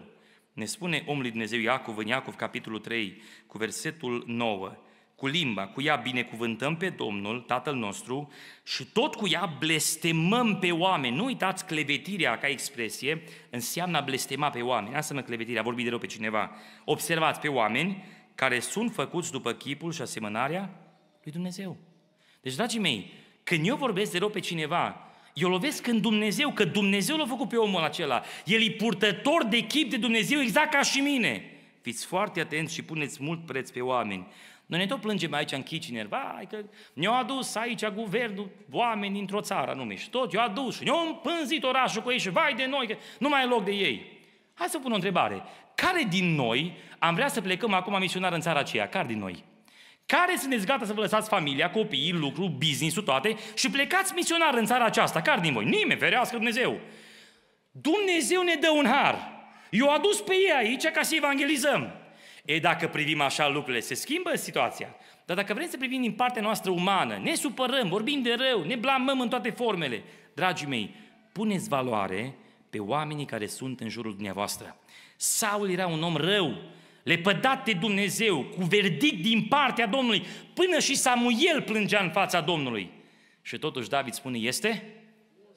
Ne spune omul lui Dumnezeu Iacov în Iacov, capitolul 3, cu versetul 9, cu limba, cu ea binecuvântăm pe Domnul, Tatăl nostru, și tot cu ea blestemăm pe oameni. Nu uitați clevetirea ca expresie, înseamnă a blestema pe oameni. Asta înseamnă clevetirea, vorbi de rău pe cineva. Observați pe oameni care sunt făcuți după chipul și asemănarea lui Dumnezeu. Deci, dragii mei, când eu vorbesc de rău pe cineva, eu lovesc în Dumnezeu, că Dumnezeu l-a făcut pe omul acela. El e purtător de chip de Dumnezeu, exact ca și mine. Fiți foarte atenți și puneți mult preț pe oameni. Noi ne tot plângem aici în Kitchener, vai că ne-au adus aici guvernul oameni dintr-o țară nu și tot Eu adus și ne-au împânzit orașul cu ei și vai de noi că nu mai e loc de ei. Hai să pun o întrebare. Care din noi am vrea să plecăm acum misionar în țara aceea? Care din noi? Care sunteți gata să vă lăsați familia, copiii, lucru, business-ul, toate și plecați misionar în țara aceasta? Care din voi? Nimeni, ferească Dumnezeu! Dumnezeu ne dă un har. Eu a dus pe ei aici ca să evangelizăm. E, dacă privim așa lucrurile, se schimbă situația. Dar dacă vrem să privim din partea noastră umană, ne supărăm, vorbim de rău, ne blamăm în toate formele, dragii mei, puneți valoare pe oamenii care sunt în jurul dumneavoastră. Saul era un om rău, lepădat de Dumnezeu, cu verdict din partea Domnului, până și Samuel plângea în fața Domnului. Și totuși David spune, este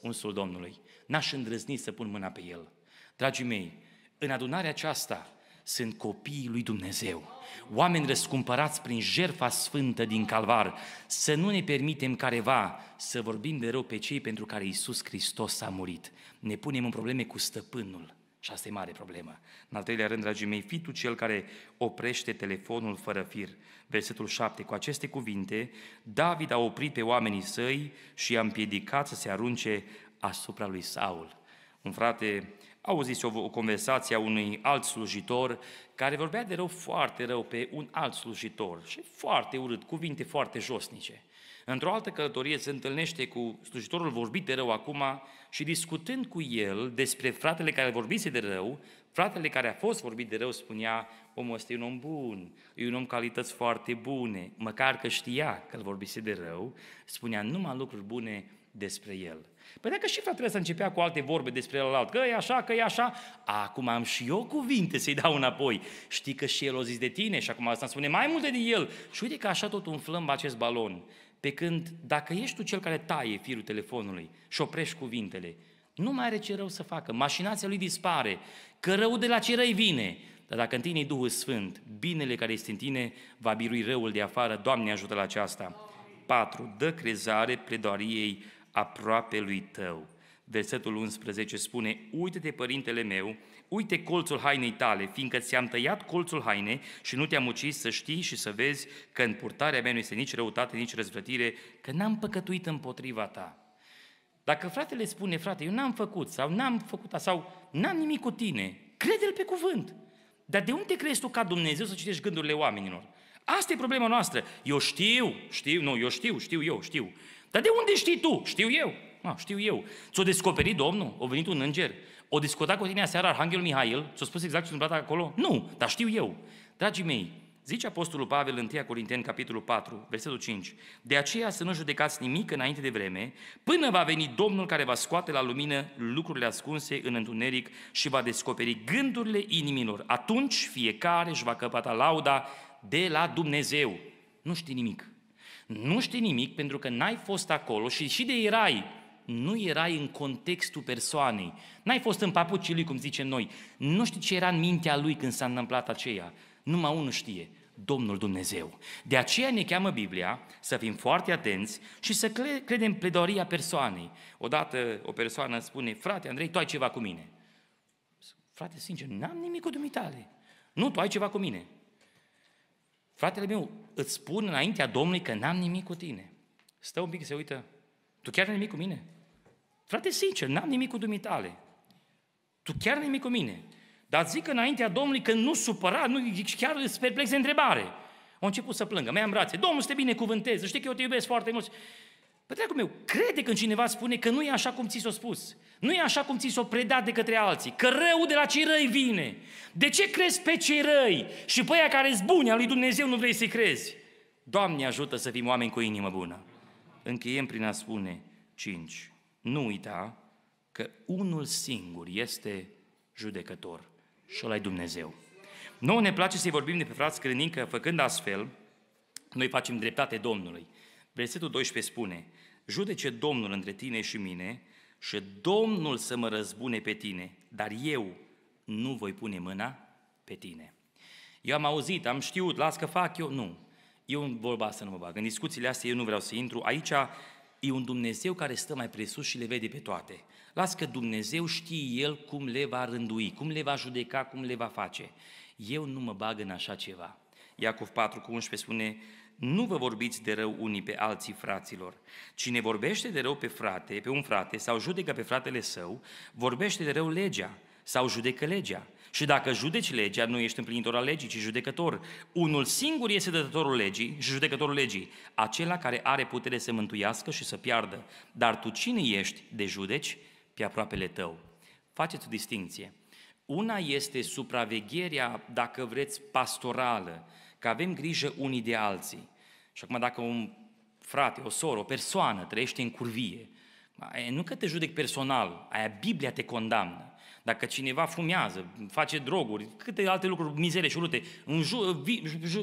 unsul Domnului. N-aș îndrăzni să pun mâna pe el. Dragii mei, în adunarea aceasta sunt copiii lui Dumnezeu, oameni răscumpărați prin jerfa sfântă din Calvar. Să nu ne permitem careva să vorbim de rău pe cei pentru care Isus Hristos a murit. Ne punem în probleme cu stăpânul. Și asta e mare problemă. În al treilea rând, dragii mei, fii tu cel care oprește telefonul fără fir. Versetul 7. Cu aceste cuvinte, David a oprit pe oamenii săi și i-a împiedicat să se arunce asupra lui Saul. Un frate auziți o, o conversație a unui alt slujitor care vorbea de rău foarte rău pe un alt slujitor și foarte urât, cuvinte foarte josnice. Într-o altă călătorie se întâlnește cu slujitorul vorbit de rău acum și discutând cu el despre fratele care vorbise de rău, fratele care a fost vorbit de rău spunea, omul ăsta e un om bun, e un om calități foarte bune, măcar că știa că îl vorbise de rău, spunea numai lucruri bune despre el. Păi dacă și fratele să începea cu alte vorbe despre el că e așa, că e așa, acum am și eu cuvinte să-i dau înapoi. Știi că și el o zis de tine și acum asta îmi spune mai multe de el. Și uite că așa tot umflăm acest balon. Pe când dacă ești tu cel care taie firul telefonului și oprești cuvintele, nu mai are ce rău să facă, mașinația lui dispare, că rău de la ce răi vine. Dar dacă în tine e Duhul Sfânt, binele care este în tine va birui răul de afară, Doamne ajută la aceasta. 4. Dă crezare pledoariei aproape lui tău. Versetul 11 spune, uite-te, părintele meu, uite colțul hainei tale, fiindcă ți-am tăiat colțul hainei și nu te-am ucis să știi și să vezi că în purtarea mea nu este nici răutate, nici răzvrătire, că n-am păcătuit împotriva ta. Dacă fratele spune, frate, eu n-am făcut sau n-am făcut sau n-am nimic cu tine, crede-l pe cuvânt. Dar de unde crezi tu ca Dumnezeu să citești gândurile oamenilor? Asta e problema noastră. Eu știu, știu, nu, eu știu, știu eu, știu. Dar de unde știi tu? Știu eu. Ah, știu eu. Ți-o descoperit Domnul? A venit un înger. O discutat cu tine aseară Arhanghelul Mihail? Ți-a spus exact ce s-a întâmplat acolo? Nu, dar știu eu. Dragii mei, zice Apostolul Pavel în 1 Corinteni, capitolul 4, versetul 5, de aceea să nu judecați nimic înainte de vreme, până va veni Domnul care va scoate la lumină lucrurile ascunse în întuneric și va descoperi gândurile inimilor. Atunci fiecare își va căpăta lauda de la Dumnezeu. Nu știi nimic. Nu știi nimic pentru că n-ai fost acolo și și de erai nu erai în contextul persoanei. N-ai fost în papucii lui, cum zicem noi. Nu știi ce era în mintea lui când s-a întâmplat aceea. Numai unul știe, Domnul Dumnezeu. De aceea ne cheamă Biblia să fim foarte atenți și să credem pledoria persoanei. Odată o persoană spune, frate Andrei, tu ai ceva cu mine. Frate, sincer, n-am nimic cu dumitale. Nu, tu ai ceva cu mine. Fratele meu, îți spun înaintea Domnului că n-am nimic cu tine. Stă un pic, se uită. Tu chiar ai nimic cu mine? Frate, sincer, n-am nimic cu dumitale. Tu chiar nimic cu mine. Dar zic înaintea Domnului că nu supăra, nu, chiar îți de întrebare. Au început să plângă, mi-am brațe. Domnul, să te binecuvânteze, știi că eu te iubesc foarte mult. Păi, dragul meu, crede când cineva spune că nu e așa cum ți s-a spus. Nu e așa cum ți s-a predat de către alții. Că rău de la cei răi vine. De ce crezi pe cei răi și pe aia care buni al lui Dumnezeu nu vrei să-i crezi? Doamne ajută să fim oameni cu inimă bună. Încheiem prin a spune cinci nu uita că unul singur este judecător și ăla Dumnezeu. Noi ne place să-i vorbim de pe frați Crânin că făcând astfel, noi facem dreptate Domnului. Versetul 12 spune, judece Domnul între tine și mine și Domnul să mă răzbune pe tine, dar eu nu voi pune mâna pe tine. Eu am auzit, am știut, las că fac eu, nu. Eu în vorba să nu mă bag. În discuțiile astea eu nu vreau să intru. Aici E un Dumnezeu care stă mai presus și le vede pe toate. Las că Dumnezeu știe El cum le va rândui, cum le va judeca, cum le va face. Eu nu mă bag în așa ceva. Iacov 4 cu 11 spune, nu vă vorbiți de rău unii pe alții fraților. Cine vorbește de rău pe frate, pe un frate sau judecă pe fratele său, vorbește de rău legea sau judecă legea. Și dacă judeci legea, nu ești împlinitor al legii, ci judecător. Unul singur este dătătorul legii și judecătorul legii, acela care are putere să mântuiască și să piardă. Dar tu cine ești de judeci? Pe aproapele tău. Faceți o distinție. Una este supravegherea, dacă vreți, pastorală, că avem grijă unii de alții. Și acum dacă un frate, o soră, o persoană trăiește în curvie, nu că te judec personal, aia Biblia te condamnă dacă cineva fumează, face droguri, câte alte lucruri mizere și urâte,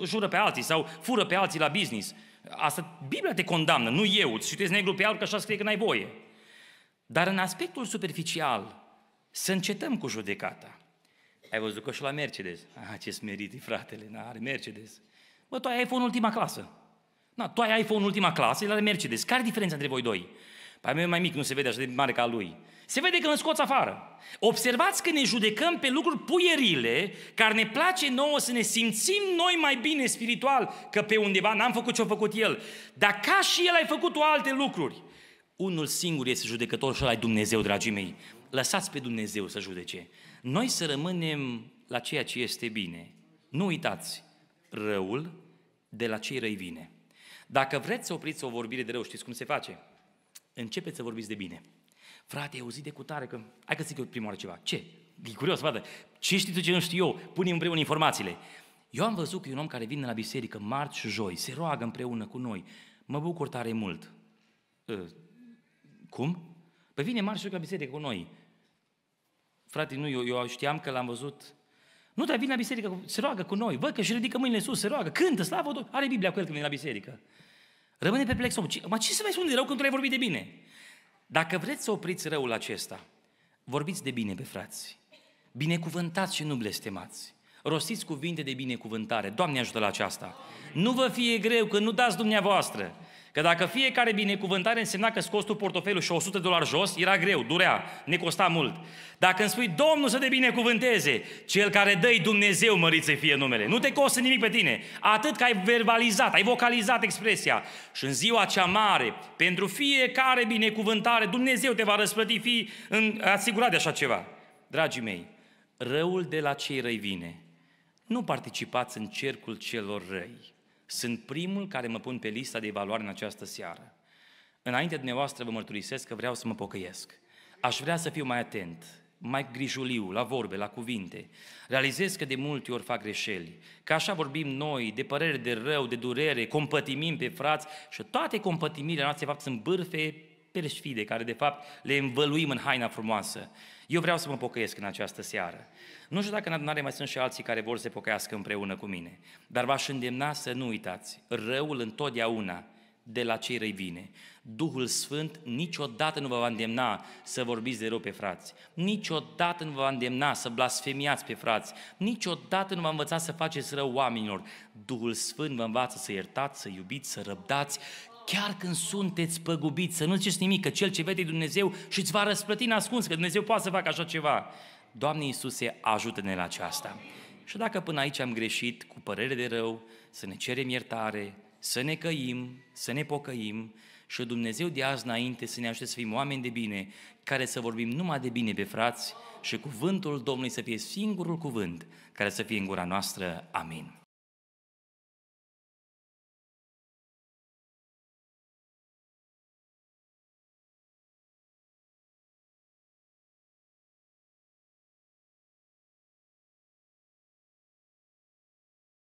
jură pe alții sau fură pe alții la business. Asta Biblia te condamnă, nu eu. Îți citezi negru pe alb că așa scrie că n-ai voie. Dar în aspectul superficial, să încetăm cu judecata. Ai văzut că și la Mercedes. Ah, ce smerit e fratele, n are Mercedes. Bă, tu ai iPhone ultima clasă. Na, tu ai iPhone ultima clasă, el are Mercedes. Care diferența între voi doi? Păi mai mic nu se vede așa de mare ca lui. Se vede că îl scoți afară. Observați că ne judecăm pe lucruri puierile, care ne place nouă să ne simțim noi mai bine spiritual, că pe undeva n-am făcut ce-a făcut el. Dar ca și el ai făcut o alte lucruri. Unul singur este judecător și ăla Dumnezeu, dragii mei. Lăsați pe Dumnezeu să judece. Noi să rămânem la ceea ce este bine. Nu uitați, răul de la cei răi vine. Dacă vreți să opriți o vorbire de rău, știți cum se face? Începeți să vorbiți de bine. Frate, o zi de cutare că... Hai că zic eu prima oară ceva. Ce? E curios, frate. Ce știi tu, ce nu știu eu? Punem împreună informațiile. Eu am văzut că e un om care vine la biserică marți și joi, se roagă împreună cu noi. Mă bucur tare mult. Uh, cum? Păi vine marți și joi la biserică cu noi. Frate, nu, eu, eu știam că l-am văzut. Nu, dar vine la biserică, se roagă cu noi. Văd că și ridică mâinile sus, se roagă, cântă, slavă, are Biblia cu el când vine la biserică. Rămâne perplex omul. Ce, mă, ce să mai spun de rău când tu ai vorbit de bine? Dacă vreți să opriți răul acesta, vorbiți de bine pe frați, binecuvântați și nu blestemați. Rostiți cuvinte de binecuvântare. Doamne ajută la aceasta! Nu vă fie greu că nu dați dumneavoastră, Că dacă fiecare binecuvântare însemna că scos tu portofelul și 100 dolari jos, era greu, durea, ne costa mult. Dacă îmi spui, Domnul să te binecuvânteze, cel care dă Dumnezeu, mărit să fie numele. Nu te costă nimic pe tine. Atât că ai verbalizat, ai vocalizat expresia. Și în ziua cea mare, pentru fiecare binecuvântare, Dumnezeu te va răsplăti, fi în, asigurat de așa ceva. Dragii mei, răul de la cei răi vine. Nu participați în cercul celor răi. Sunt primul care mă pun pe lista de evaluare în această seară. Înainte de dumneavoastră vă mărturisesc că vreau să mă pocăiesc. Aș vrea să fiu mai atent, mai grijuliu la vorbe, la cuvinte. Realizez că de multe ori fac greșeli, că așa vorbim noi, de păreri de rău, de durere, compătimim pe frați și toate compătimirile noastre, de fapt, sunt bârfe perșfide, care de fapt le învăluim în haina frumoasă. Eu vreau să mă pocăiesc în această seară. Nu știu dacă în adunare mai sunt și alții care vor să se pocăiască împreună cu mine, dar v-aș îndemna să nu uitați, răul întotdeauna de la cei răi vine. Duhul Sfânt niciodată nu vă va îndemna să vorbiți de rău pe frați, niciodată nu vă va îndemna să blasfemiați pe frați, niciodată nu va învăța să faceți rău oamenilor. Duhul Sfânt vă învață să iertați, să iubiți, să răbdați chiar când sunteți păgubiți, să nu ziceți nimic, că Cel ce vede Dumnezeu și îți va răsplăti în ascuns, că Dumnezeu poate să facă așa ceva. Doamne Iisuse, ajută-ne la aceasta. Și dacă până aici am greșit, cu părere de rău, să ne cerem iertare, să ne căim, să ne pocăim și Dumnezeu de azi înainte să ne ajute să fim oameni de bine, care să vorbim numai de bine pe frați și cuvântul Domnului să fie singurul cuvânt care să fie în gura noastră. Amin.